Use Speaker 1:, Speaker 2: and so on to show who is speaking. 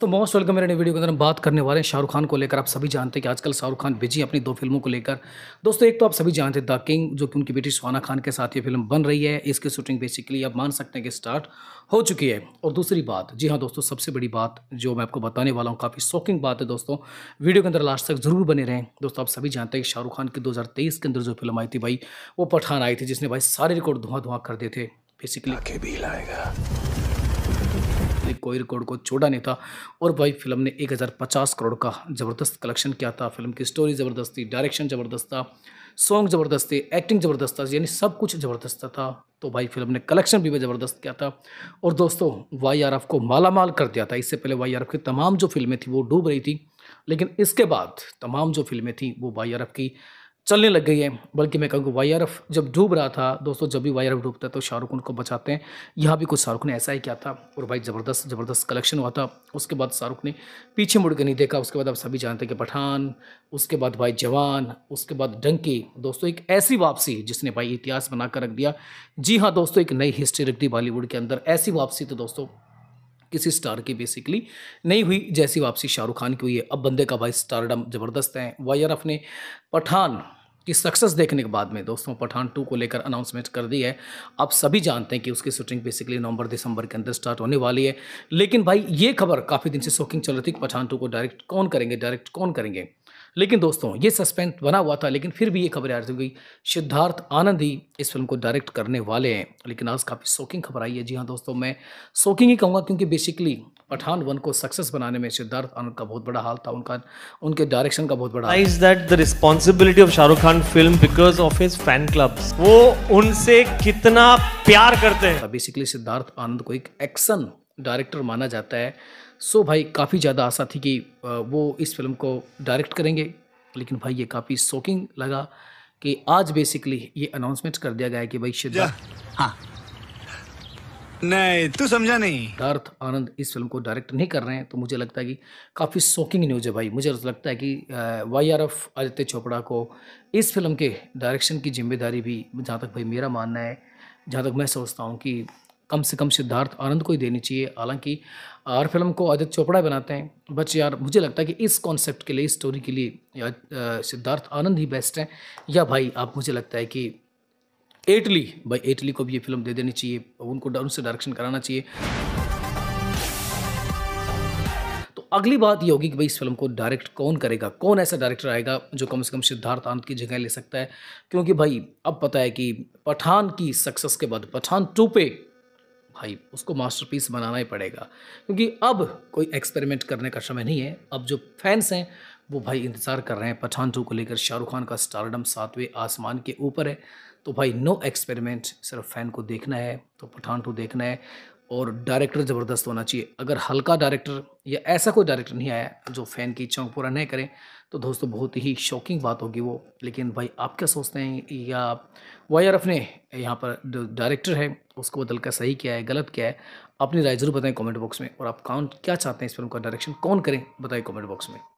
Speaker 1: तो most welcome मेरे video के अंदर हम बात करने वाले हैं शाहरुख खान को लेकर आप सभी जानते हैं कि आजकल शाहरुख खान बिजी अपनी दो फिल्मों को लेकर दोस्तों एक तो आप सभी जानते हैं द किंग जो कि उनकी बेटी सुहाना खान के साथ ये फिल्म बन रही है इसकी शूटिंग बेसिकली आप मान सकते हैं कि स्टार्ट हो चुकी है और दूसरी बात जी हाँ दोस्तों सबसे बड़ी बात जो मैं आपको बताने वाला हूँ काफ़ी शॉकिंग बात है दोस्तों वीडियो के अंदर लास्ट तक जरूर बने रहें दोस्तों आप सभी जानते हैं कि शाहरुख खान की दो के अंदर जो फिल्म आई थी भाई वो पठान आई थी जिसने भाई सारे रिकॉर्ड धुआं धुआं कर दिए थे बेसिकली भी लाएगा इसने कोई रिकॉर्ड को छोड़ा नहीं था और भाई फिल्म ने 1050 करोड़ का ज़बरदस्त कलेक्शन किया था फिल्म की स्टोरी ज़बरदस्त थी डायरेक्शन ज़बरदस्त था सॉन्ग ज़बरदस्त थे एक्टिंग ज़बरदस्त था यानी सब कुछ ज़बरदस्त था तो भाई फिल्म ने कलेक्शन भी ज़बरदस्त किया था और दोस्तों वाई आर एफ को माला माल कर दिया था इससे पहले वाई आर एफ की तमाम जो फिल्में थी वो डूब रही थी लेकिन इसके बाद तमाम जो फिल्में थी वो वाई आर एफ की चलने लग गई है बल्कि मैं कहूँगा वाई आर जब डूब रहा था दोस्तों जब भी वाई आर डूबता है तो शाहरुख उनको बचाते हैं यहाँ भी कुछ शाहरुख ने ऐसा ही किया था और भाई ज़बरदस्त ज़बरदस्त कलेक्शन हुआ था उसके बाद शाहरुख ने पीछे मुड़ के नहीं देखा उसके बाद आप सभी जानते हैं कि पठान उसके बाद भाई जवान उसके बाद डंकी दोस्तों एक ऐसी वापसी जिसने भाई इतिहास बनाकर रख दिया जी हाँ दोस्तों एक नई हिस्ट्री रख दी बॉलीवुड के अंदर ऐसी वापसी तो दोस्तों किसी स्टार की बेसिकली नहीं हुई जैसी वापसी शाहरुख खान की हुई है अब बंदे का भाई स्टारडम ज़बरदस्त है वाई ने पठान की सक्सेस देखने के बाद में दोस्तों पठान टू को लेकर अनाउंसमेंट कर दी है आप सभी जानते हैं कि उसकी शूटिंग बेसिकली नवंबर दिसंबर के अंदर स्टार्ट होने वाली है लेकिन भाई ये खबर काफ़ी दिन से शॉकिंग चल रही थी पठान टू को डायरेक्ट कौन करेंगे डायरेक्ट कौन करेंगे लेकिन दोस्तों ये सस्पेंस बना हुआ था लेकिन फिर भी ये खबरें आ रही सिद्धार्थ आनंद ही इस फिल्म को डायरेक्ट करने वाले हैं लेकिन आज काफ़ी शौकिंग खबर आई है जी हाँ दोस्तों मैं शॉकिंग ही कहूँगा क्योंकि बेसिकली पठान वन को सक्सेस बनाने में सिद्धार्थ आनंद का बहुत बड़ा हाल था उनका उनके डायरेक्शन का बहुत बड़ा is that the responsibility of Shahrukh Khan film because of his fan clubs वो उनसे कितना प्यार करते हैं बेसिकली सिद्धार्थ आनंद को एक एक्शन डायरेक्टर माना जाता है सो भाई काफ़ी ज़्यादा आशा थी कि वो इस फिल्म को डायरेक्ट करेंगे लेकिन भाई ये काफ़ी शॉकिंग लगा कि आज बेसिकली ये अनाउंसमेंट कर दिया गया है कि भाई शिद्ध हाँ नहीं तू समझा नहीं डार्थ आनंद इस फिल्म को डायरेक्ट नहीं कर रहे हैं तो मुझे लगता है कि काफ़ी शॉकिंग न्यूज है भाई मुझे लगता है कि Y R F Aditya Chopra को इस फिल्म के डायरेक्शन की जिम्मेदारी भी जहाँ तक भाई मेरा मानना है जहाँ तक मैं सोचता हूँ कि कम से कम सिद्धार्थ आनंद को ही देनी चाहिए हालांकि हर फिल्म को आदित्य चोपड़ा बनाते हैं बट यार मुझे लगता है कि इस कॉन्सेप्ट के लिए इस स्टोरी के लिए सिद्धार्थ आनंद ही बेस्ट हैं या भाई आप मुझे लगता है कि एटली भाई एटली को भी ये फिल्म दे देनी चाहिए उनको उनसे डायरेक्शन कराना चाहिए तो अगली बात ये होगी कि भाई इस फिल्म को डायरेक्ट कौन करेगा कौन ऐसा डायरेक्टर आएगा जो कम से कम सिद्धार्थ आनंद की जगह ले सकता है क्योंकि भाई अब पता है कि पठान की सक्सेस के बाद पठान टू पे भाई उसको मास्टरपीस बनाना ही पड़ेगा क्योंकि अब कोई एक्सपेरिमेंट करने का समय नहीं है अब जो फैंस हैं वो भाई इंतज़ार कर रहे हैं पठान टू को लेकर शाहरुख खान का स्टारडम सातवें आसमान के ऊपर है तो भाई नो एक्सपेरिमेंट सिर्फ फ़ैन को देखना है तो पठान टू देखना है और डायरेक्टर ज़बरदस्त होना चाहिए अगर हल्का डायरेक्टर या ऐसा कोई डायरेक्टर नहीं आया जो फ़ैन की इच्छाओं को पूरा नहीं करें तो दोस्तों बहुत ही शॉकिंग बात होगी वो लेकिन भाई आप क्या सोचते हैं या वाई आर ने यहाँ पर जो डायरेक्टर है उसको बदल कर सही किया है गलत किया है अपनी राय जरूर बताएं कमेंट बॉक्स में और आप कौन क्या चाहते हैं इस फिल्म का डायरेक्शन कौन करें बताएं कमेंट बॉक्स में